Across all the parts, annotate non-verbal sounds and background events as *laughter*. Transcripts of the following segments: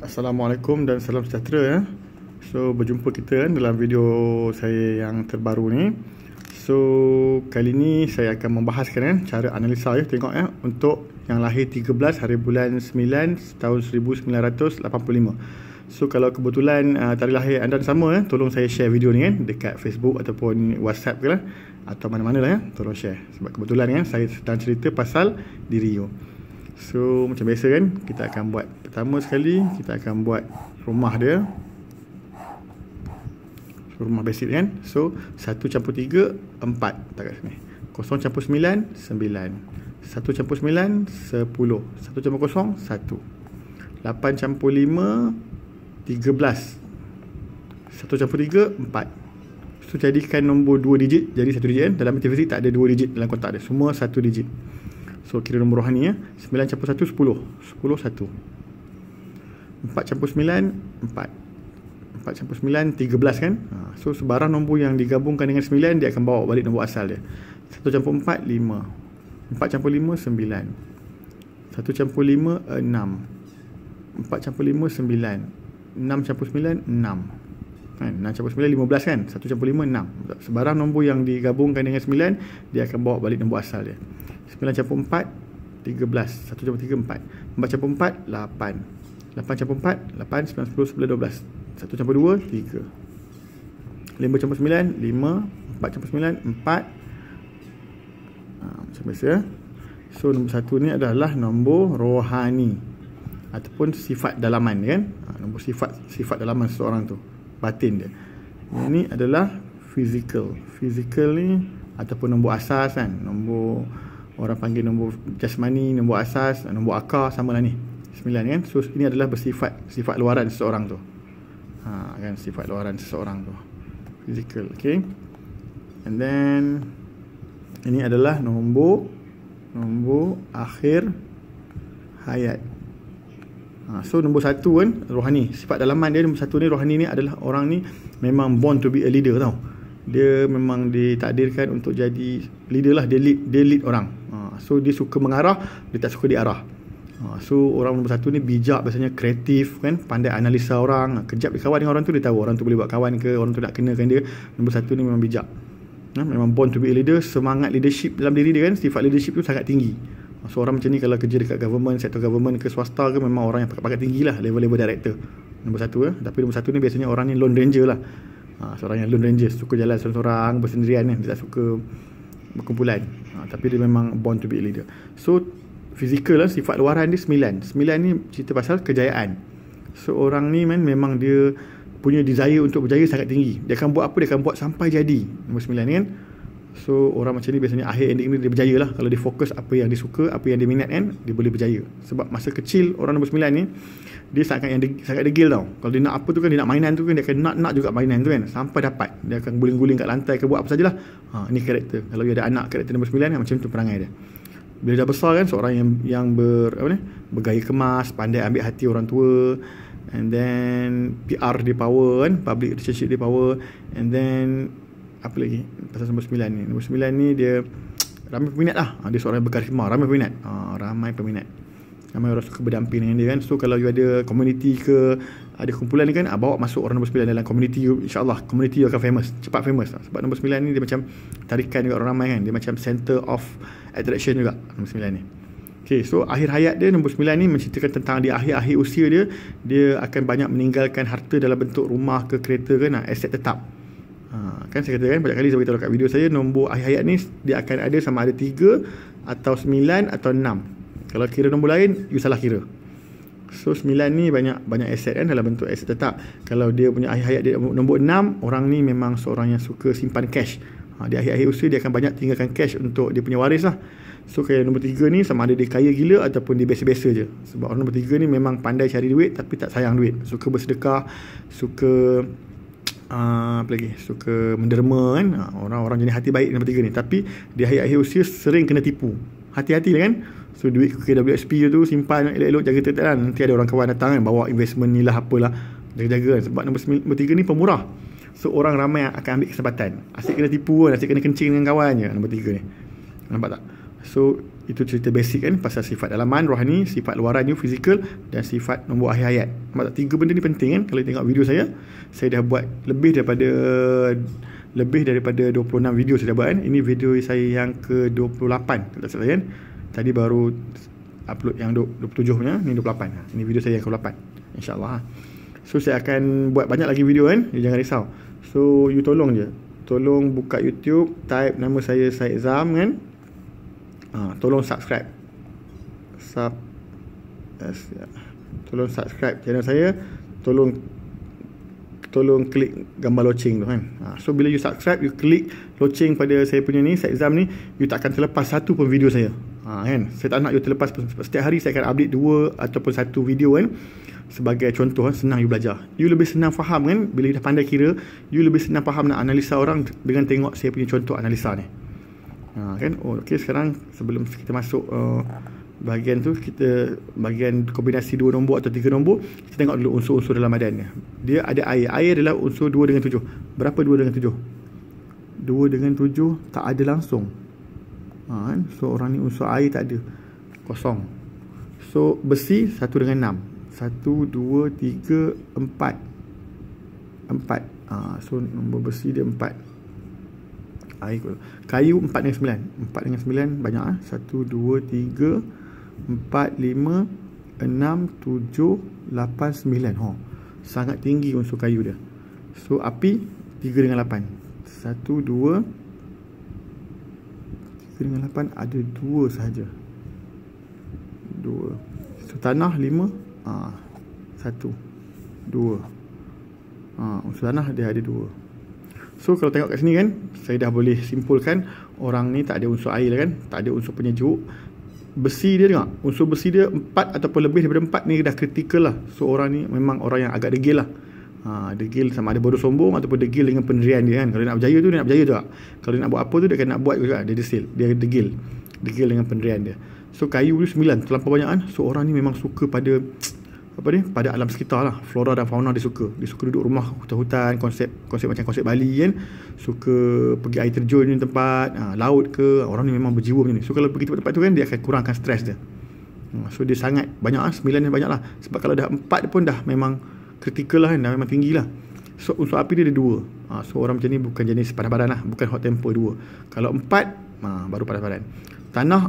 Assalamualaikum dan salam sejahtera ya. So berjumpa kita kan dalam video saya yang terbaru ni. So kali ni saya akan membahaskan kan cara analisa ya tengok ya untuk yang lahir 13 hari bulan 9 tahun 1985. So kalau kebetulan uh, ah, tarikh lahir anda sama ya, tolong saya share video ni kan dekat Facebook ataupun WhatsApp ke lah atau mana-mana lah ya, tolong share. Sebab kebetulan kan saya sedang cerita pasal diri you. So macam biasa kan Kita akan buat Pertama sekali Kita akan buat rumah dia Rumah basic kan So 1 campur 3 4 Tak kat sini 0 campur 9 9 1 campur 9 10 1 campur 0 1 8 campur 5 13 1 campur 3 4 So jadikan nombor 2 digit Jadi 1 digit kan Dalam metafisik tak ada 2 digit Dalam kotak ada Semua 1 digit So kira nombor rohani ya. Eh? 9 campur 1 10. 10 1. 4 campur 9 4. 4 campur 9 13 kan? Ha, so sebarang nombor yang digabungkan dengan 9 dia akan bawa balik nombor asal dia. 1 campur 4 5. 4 campur 5 9. 1 campur 5 6. 4 campur 5 9. 6 campur 9 6 kan? 6 campur 9, 15 kan? 1 campur 5, 6. Sebarang nombor yang digabungkan dengan 9, dia akan bawa balik nombor asal dia. 9 campur 4, 13. 1 campur 3, 4. 4 campur 4, 8. 8 campur 4, 8. 9, 10, 11, 12. 1 campur 2, 3. 5 campur 9, 5. 4 campur 9, 4. Ha, macam biasa. Eh. So, nombor 1 ni adalah nombor rohani ataupun sifat dalaman kan ha, nombor sifat sifat dalaman seseorang tu batin dia. Yang ni adalah physical. Physical ni ataupun nombor asas kan. Nombor orang panggil nombor jasmani, nombor asas, nombor akar samalah ni. Sembilan kan. So ini adalah bersifat sifat luaran seseorang tu. Ha kan sifat luaran seseorang tu. Physical, okey. And then ini adalah nombor nombor akhir hayat. Ha, so nombor satu kan rohani. Sifat dalaman dia nombor satu ni rohani ni adalah orang ni memang born to be a leader tau. Dia memang ditakdirkan untuk jadi leader lah. Dia lead, dia lead orang. Ha, so dia suka mengarah, dia tak suka diarah. Ha, so orang nombor satu ni bijak biasanya kreatif kan. Pandai analisa orang. Kejap dia kawan dengan orang tu dia tahu orang tu boleh buat kawan ke. Orang tu nak kenakan dia. Nombor satu ni memang bijak. Ha, memang born to be a leader. Semangat leadership dalam diri dia kan. Sifat leadership tu sangat tinggi. So orang macam ni kalau kerja dekat government, sektor government ke swasta ke memang orang yang pakai-pakai tinggi lah level-level director. Nombor satu Eh. Tapi nombor satu ni biasanya orang ni lone ranger lah. Ha, seorang yang lone ranger, suka jalan seorang-seorang, bersendirian ni. Eh. Dia tak suka berkumpulan. Ha, tapi dia memang born to be a leader. So fizikal lah sifat luaran dia sembilan. Sembilan ni cerita pasal kejayaan. So orang ni man, memang dia punya desire untuk berjaya sangat tinggi. Dia akan buat apa? Dia akan buat sampai jadi. Nombor sembilan ni kan. So orang macam ni biasanya akhir ending ni dia berjaya lah Kalau dia fokus apa yang dia suka, apa yang dia minat kan Dia boleh berjaya Sebab masa kecil orang nombor 9 ni Dia sangat yang dia, sangat degil tau Kalau dia nak apa tu kan, dia nak mainan tu kan Dia akan nak-nak juga mainan tu kan Sampai dapat Dia akan guling-guling kat lantai ke buat apa sajalah ha, Ni karakter Kalau dia ada anak karakter nombor 9 ni macam tu perangai dia Bila dah besar kan seorang yang yang ber apa ni Bergaya kemas, pandai ambil hati orang tua And then PR dia power kan Public relationship dia power And then apa lagi pasal nombor 9 ni nombor 9 ni dia ramai peminat lah ha, dia seorang berkarisma ramai peminat ha, ramai peminat ramai orang suka berdamping dengan dia kan so kalau you ada community ke ada kumpulan ni kan ah, bawa masuk orang nombor 9 dalam community you insyaAllah community you akan famous cepat famous lah. sebab nombor 9 ni dia macam tarikan juga orang ramai kan dia macam center of attraction juga nombor 9 ni Okay, so akhir hayat dia nombor 9 ni menceritakan tentang di akhir-akhir usia dia dia akan banyak meninggalkan harta dalam bentuk rumah ke kereta ke nak aset tetap. Ha, kan saya katakan banyak kali saya beritahu kat video saya nombor akhir hayat ni dia akan ada sama ada tiga atau sembilan atau enam Kalau kira nombor lain, you salah kira. So 9 ni banyak banyak aset kan dalam bentuk aset tetap. Kalau dia punya akhir hayat dia nombor enam orang ni memang seorang yang suka simpan cash. Ha, di akhir-akhir usia dia akan banyak tinggalkan cash untuk dia punya waris lah. So kayak nombor tiga ni sama ada dia kaya gila ataupun dia biasa-biasa je. Sebab orang nombor tiga ni memang pandai cari duit tapi tak sayang duit. Suka bersedekah, suka Ah, apa lagi suka menderma kan orang-orang ah, jenis hati baik nombor tiga ni tapi di akhir-akhir usia sering kena tipu hati-hati lah kan so duit KWSP tu simpan elok-elok jaga tetap kan nanti ada orang kawan datang kan bawa investment ni lah apalah jaga-jaga kan sebab nombor, sembil, nombor tiga ni pemurah so orang ramai akan ambil kesempatan asyik kena tipu kan asyik kena kencing dengan kawannya nombor tiga ni nampak tak so itu cerita basic kan Pasal sifat dalaman rohani Sifat luaran you Fizikal Dan sifat nombor akhir hayat Nampak Tiga benda ni penting kan Kalau tengok video saya Saya dah buat Lebih daripada Lebih daripada 26 video saya dah buat kan Ini video saya yang ke 28 Kalau tak salah kan Tadi baru Upload yang 27 punya Ini 28 ha, Ini video saya yang ke 28 InsyaAllah So saya akan Buat banyak lagi video kan you Jangan risau So you tolong je Tolong buka YouTube Type nama saya Syed Zam kan ha, tolong subscribe sub yes, ya. tolong subscribe channel saya tolong tolong klik gambar loceng tu kan ha, so bila you subscribe you klik loceng pada saya punya ni set exam ni you tak akan terlepas satu pun video saya ha, kan saya tak nak you terlepas setiap hari saya akan update dua ataupun satu video kan sebagai contoh kan senang you belajar you lebih senang faham kan bila you dah pandai kira you lebih senang faham nak analisa orang dengan tengok saya punya contoh analisa ni Ha, kan? Oh, okay, sekarang sebelum kita masuk uh, bahagian tu, kita bahagian kombinasi dua nombor atau tiga nombor, kita tengok dulu unsur-unsur dalam badannya. Dia ada air. Air adalah unsur dua dengan tujuh. Berapa dua dengan tujuh? Dua dengan tujuh tak ada langsung. Ha, kan? So, orang ni unsur air tak ada. Kosong. So, besi satu dengan enam. Satu, dua, tiga, empat. Empat. Ha, so, nombor besi dia empat. Air kot. Kayu 4 dengan 9 4 dengan 9 banyak ah. 1, 2, 3 4, 5 6, 7 8, 9 ha. Sangat tinggi unsur kayu dia So api 3 dengan 8 1, 2 dengan 8 Ada 2 sahaja 2 So tanah 5 ah, 1 2 ah, Unsur tanah dia ada 2 So kalau tengok kat sini kan Saya dah boleh simpulkan Orang ni tak ada unsur air lah kan Tak ada unsur penyejuk Besi dia tengok Unsur besi dia 4 ataupun lebih daripada 4 ni dah kritikal lah So orang ni memang orang yang agak degil lah ha, Degil sama ada bodoh sombong Ataupun degil dengan penerian dia kan Kalau nak berjaya tu dia nak berjaya juga Kalau nak buat apa tu dia akan nak buat juga Dia desil Dia degil Degil dengan penerian dia So kayu tu 9 Terlampau banyak kan So orang ni memang suka pada cck, apa ni pada alam sekitar lah flora dan fauna dia suka dia suka duduk rumah hutan-hutan konsep konsep macam konsep Bali ya kan suka pergi air terjun ni tempat ha, laut ke orang ni memang berjiwa macam ni so kalau pergi tempat-tempat tu kan dia akan kurangkan stres dia ha, so dia sangat banyak lah sembilan dia banyak lah sebab kalau dah empat pun dah memang kritikal lah kan dah memang tinggi lah so unsur api dia ada dua ha, so orang macam ni bukan jenis panas badan lah bukan hot tempo dua kalau empat ha, baru panas badan tanah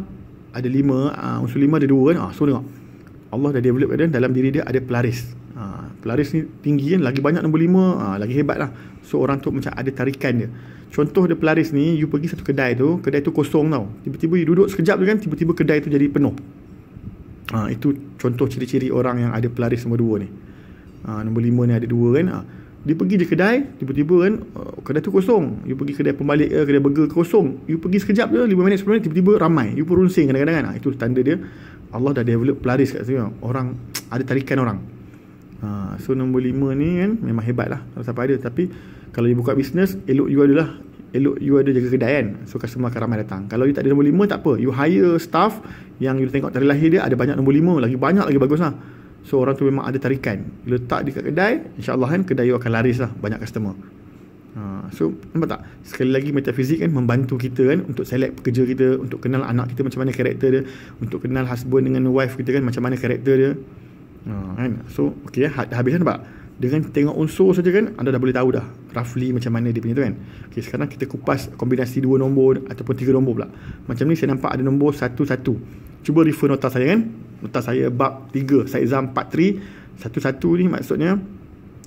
ada lima ha, unsur lima ada dua kan ha, so tengok Allah dah develop dia dalam diri dia ada pelaris. Ha, pelaris ni tinggi kan, lagi banyak nombor lima, ha, lagi hebat lah. So orang tu macam ada tarikan dia. Contoh dia pelaris ni, you pergi satu kedai tu, kedai tu kosong tau. Tiba-tiba you duduk sekejap tu kan, tiba-tiba kedai tu jadi penuh. Ha, itu contoh ciri-ciri orang yang ada pelaris nombor dua ni. Ha, nombor lima ni ada dua kan. Ha. Dia pergi je kedai, tiba-tiba kan, oh, kedai tu kosong. You pergi kedai pembalik ke, kedai burger kosong. You pergi sekejap je, lima minit sebelum minit tiba-tiba ramai. You perunsing kadang-kadang kan. Ha, itu tanda dia, Allah dah develop pelaris kat situ Orang *tsk* Ada tarikan orang ha, So nombor lima ni kan Memang hebat lah Kalau siapa ada Tapi Kalau you buka bisnes Elok you adalah Elok you ada jaga kedai kan So customer akan ramai datang Kalau you tak ada nombor lima tak apa You hire staff Yang you tengok dari lahir dia Ada banyak nombor lima Lagi banyak lagi bagus lah So orang tu memang ada tarikan Letak dekat kedai InsyaAllah kan Kedai you akan laris lah Banyak customer Ha, so nampak tak sekali lagi metafizik kan membantu kita kan untuk select pekerja kita untuk kenal anak kita macam mana karakter dia untuk kenal husband dengan wife kita kan macam mana karakter dia ha, kan so ok ya dah habis kan nampak dengan tengok unsur saja kan anda dah boleh tahu dah roughly macam mana dia punya tu kan ok sekarang kita kupas kombinasi dua nombor ataupun tiga nombor pula macam ni saya nampak ada nombor satu satu cuba refer nota saya kan nota saya bab tiga saya exam part three satu satu ni maksudnya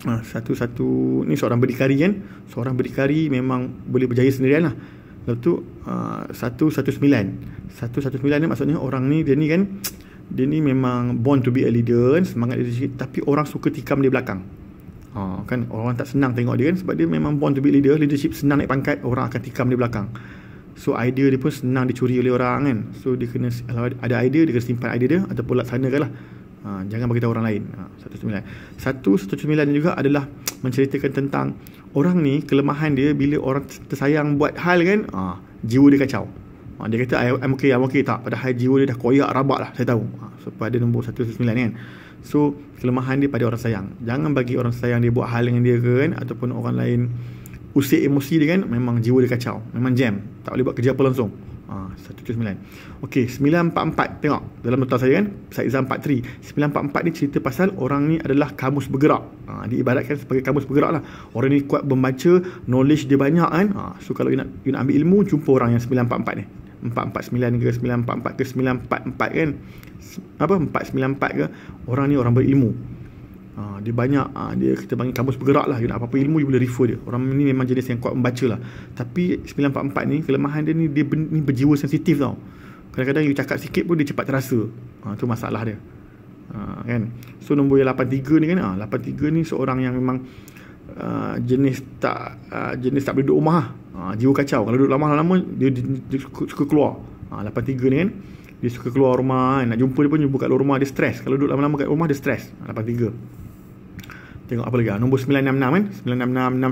Ah, satu-satu ni seorang berdikari kan seorang berdikari memang boleh berjaya sendirian lah lepas tu ah, satu satu sembilan satu satu sembilan ni maksudnya orang ni dia ni kan *tsk* dia ni memang born to be a leader kan semangat dia sikit tapi orang suka tikam dia belakang ha, kan orang tak senang tengok dia kan sebab dia memang born to be leader leadership senang naik pangkat orang akan tikam dia belakang so idea dia pun senang dicuri oleh orang kan so dia kena kalau ada idea dia kena simpan idea dia ataupun laksanakan lah Ha, jangan bagi tahu orang lain. Ha, satu sembilan. Satu satu sembilan juga adalah menceritakan tentang orang ni kelemahan dia bila orang tersayang buat hal kan, ha, jiwa dia kacau. Ha, dia kata, I'm okay, I'm okay. Tak, padahal jiwa dia dah koyak, rabak lah. Saya tahu. Ha, so, pada nombor satu sembilan kan. So, kelemahan dia pada orang sayang. Jangan bagi orang sayang dia buat hal dengan dia kan, ataupun orang lain usik emosi dia kan, memang jiwa dia kacau. Memang jam. Tak boleh buat kerja apa langsung. 1.9 Ok 944 Tengok Dalam nota saya kan Size 4.3 944 ni cerita pasal Orang ni adalah Kamus bergerak ha, Diibaratkan sebagai Kamus bergerak lah Orang ni kuat membaca Knowledge dia banyak kan ha, So kalau you nak You nak ambil ilmu Jumpa orang yang 944 ni 449 ke 944 ke 944 kan Apa 494 ke Orang ni orang berilmu Ha, dia banyak ha, dia kita panggil kamus bergerak lah you nak apa-apa ilmu dia boleh refer dia orang ni memang jenis yang kuat membaca lah tapi 944 ni kelemahan dia ni dia ni berjiwa sensitif tau kadang-kadang you cakap sikit pun dia cepat terasa ha, tu masalah dia ha, kan so nombor yang 83 ni kan ha, 83 ni seorang yang memang uh, jenis tak uh, jenis tak boleh duduk rumah ha, jiwa kacau kalau duduk lama-lama dia, dia, dia, suka, suka keluar ha, 83 ni kan dia suka keluar rumah kan. Nak jumpa dia pun jumpa kat luar rumah. Dia stres. Kalau duduk lama-lama kat rumah dia stres. Ah, tiga. Tengok apa lagi. Ah, nombor 966 kan.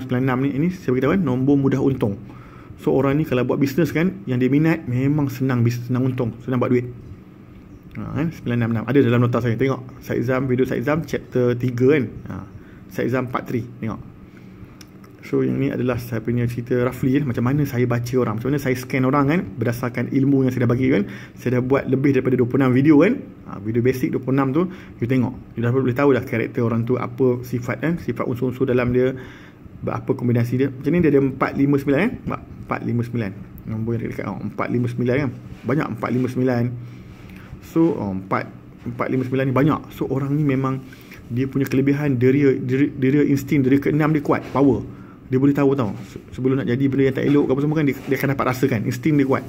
966-696 ni. Ini saya beritahu kan. Nombor mudah untung. So orang ni kalau buat bisnes kan. Yang dia minat memang senang bisnes. Senang untung. Senang buat duit. Ha, kan? 966. Ada dalam nota saya. Tengok. Saizam. Video Saizam. Chapter 3 kan. Ha. Saizam 43. Tengok. So yang ni adalah saya punya cerita roughly eh, macam mana saya baca orang, macam mana saya scan orang kan berdasarkan ilmu yang saya dah bagi kan. Saya dah buat lebih daripada 26 video kan. Ha, video basic 26 tu you tengok. You dah boleh tahu dah karakter orang tu apa sifat kan, sifat unsur-unsur dalam dia apa kombinasi dia. Macam ni dia ada 459 eh. Nampak 459. Nombor yang dekat dekat oh, 459 kan. Banyak 459. So oh, 4 459 ni banyak. So orang ni memang dia punya kelebihan deria deria, deria instinct deria keenam dia kuat power dia boleh tahu tau sebelum nak jadi benda yang tak elok apa semua kan dia, dia akan dapat rasakan insting dia kuat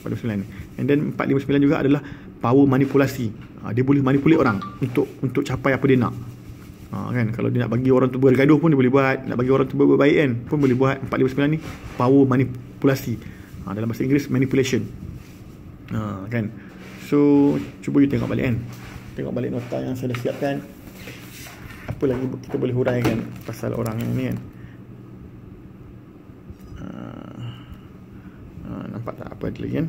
459 ni and then 459 juga adalah power manipulasi ha, dia boleh manipulate orang untuk untuk capai apa dia nak ha, kan kalau dia nak bagi orang tu bergaduh pun dia boleh buat nak bagi orang tu berbuat baik kan pun boleh buat 459 ni power manipulasi ha, dalam bahasa Inggeris manipulation ha, kan so cuba you tengok balik kan tengok balik nota yang saya dah siapkan apa lagi kita boleh huraikan pasal orang yang ni kan, kan? nampak tak apa ada lagi kan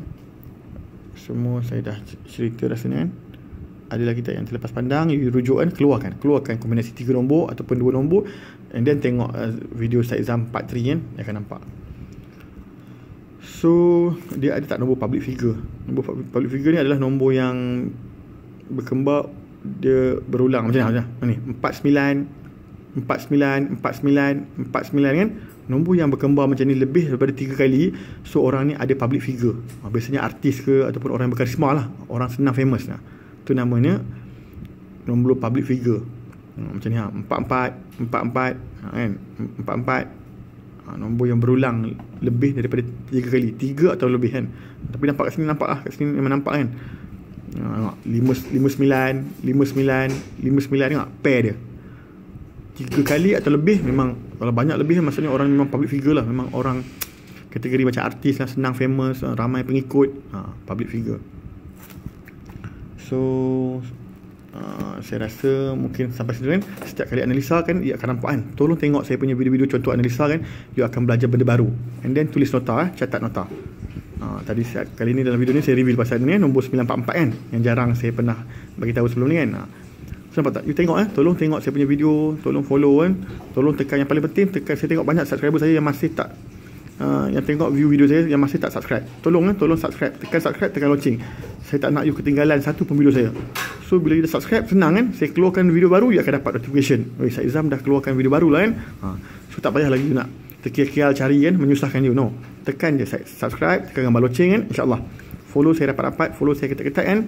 semua saya dah cerita rasanya kan ada lagi tak yang terlepas pandang you rujuk kan keluarkan keluarkan kombinasi tiga nombor ataupun 2 nombor and then tengok uh, video saya exam part 3 kan yang akan nampak so dia ada tak nombor public figure nombor public figure ni adalah nombor yang berkembang dia berulang macam mana macam mana ni 49 49 49 49 kan nombor yang berkembang macam ni lebih daripada tiga kali so orang ni ada public figure ha, biasanya artis ke ataupun orang yang berkarisma lah orang senang famous lah tu namanya nombor public figure ha, macam ni ha empat empat empat empat ha, kan empat empat nombor yang berulang lebih daripada tiga kali tiga atau lebih kan tapi nampak kat sini nampak lah kat sini memang nampak kan 5, 5, 9 5, 9 5, 9 tengok pair dia tiga kali atau lebih memang kalau banyak lebih maksudnya orang memang public figure lah memang orang kategori macam artis lah senang famous ramai pengikut ha, public figure so uh, saya rasa mungkin sampai sini kan setiap kali analisa kan ia akan nampak kan tolong tengok saya punya video-video contoh analisa kan you akan belajar benda baru and then tulis nota eh, catat nota Uh, tadi kali ni dalam video ni saya review pasal ni eh, nombor 944 kan yang jarang saya pernah bagi tahu sebelum ni kan uh, So, nampak tak? You tengok eh. Tolong tengok saya punya video. Tolong follow kan. Tolong tekan yang paling penting. Tekan saya tengok banyak subscriber saya yang masih tak. Uh, yang tengok view video saya yang masih tak subscribe. Tolong eh. Tolong subscribe. Tekan subscribe. Tekan lonceng. Saya tak nak you ketinggalan satu pun video saya. So, bila you dah subscribe, senang kan? Saya keluarkan video baru, you akan dapat notification. Weh, Syed Zam dah keluarkan video baru lah kan? Ha. So, tak payah lagi you nak terkial-kial cari kan? Menyusahkan you. No. Tekan je subscribe. Tekan gambar loceng kan? InsyaAllah. Follow saya dapat-dapat. Follow saya ketat-ketat kan?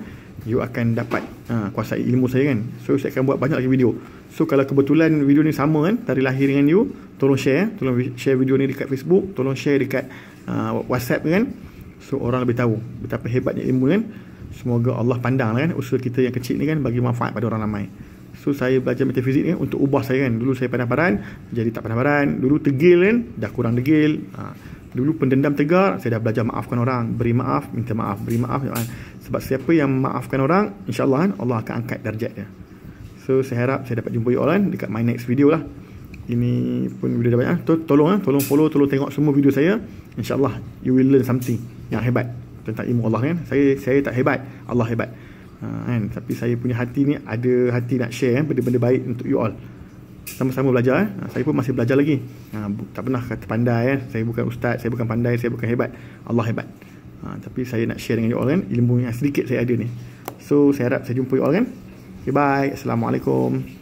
you akan dapat ha, kuasa ilmu saya kan so saya akan buat banyak lagi video so kalau kebetulan video ni sama kan dari lahir dengan you tolong share eh. tolong share video ni dekat Facebook tolong share dekat uh, WhatsApp kan so orang lebih tahu betapa hebatnya ilmu kan semoga Allah pandang lah kan usul kita yang kecil ni kan bagi manfaat pada orang ramai so saya belajar metafizik ni untuk ubah saya kan dulu saya pandang-pandang jadi tak pandang-pandang dulu tegil kan dah kurang degil ha. dulu pendendam tegar saya dah belajar maafkan orang beri maaf minta maaf beri maaf minta maaf sebab siapa yang maafkan orang, insyaAllah kan, Allah akan angkat darjat dia. So, saya harap saya dapat jumpa you all kan, dekat my next video lah. Ini pun video dah banyak. Ah, to tolong kan, tolong follow, tolong tengok semua video saya. InsyaAllah, you will learn something yang hebat. Tentang ilmu Allah kan. Saya saya tak hebat, Allah hebat. Ha, kan? Tapi saya punya hati ni, ada hati nak share eh, benda-benda kan? baik untuk you all. Sama-sama belajar eh? Saya pun masih belajar lagi ha, Tak pernah kata pandai eh? Saya bukan ustaz Saya bukan pandai Saya bukan hebat Allah hebat ha, Tapi saya nak share dengan you all kan Ilmu yang sedikit saya ada ni So saya harap saya jumpa you all kan Okay bye Assalamualaikum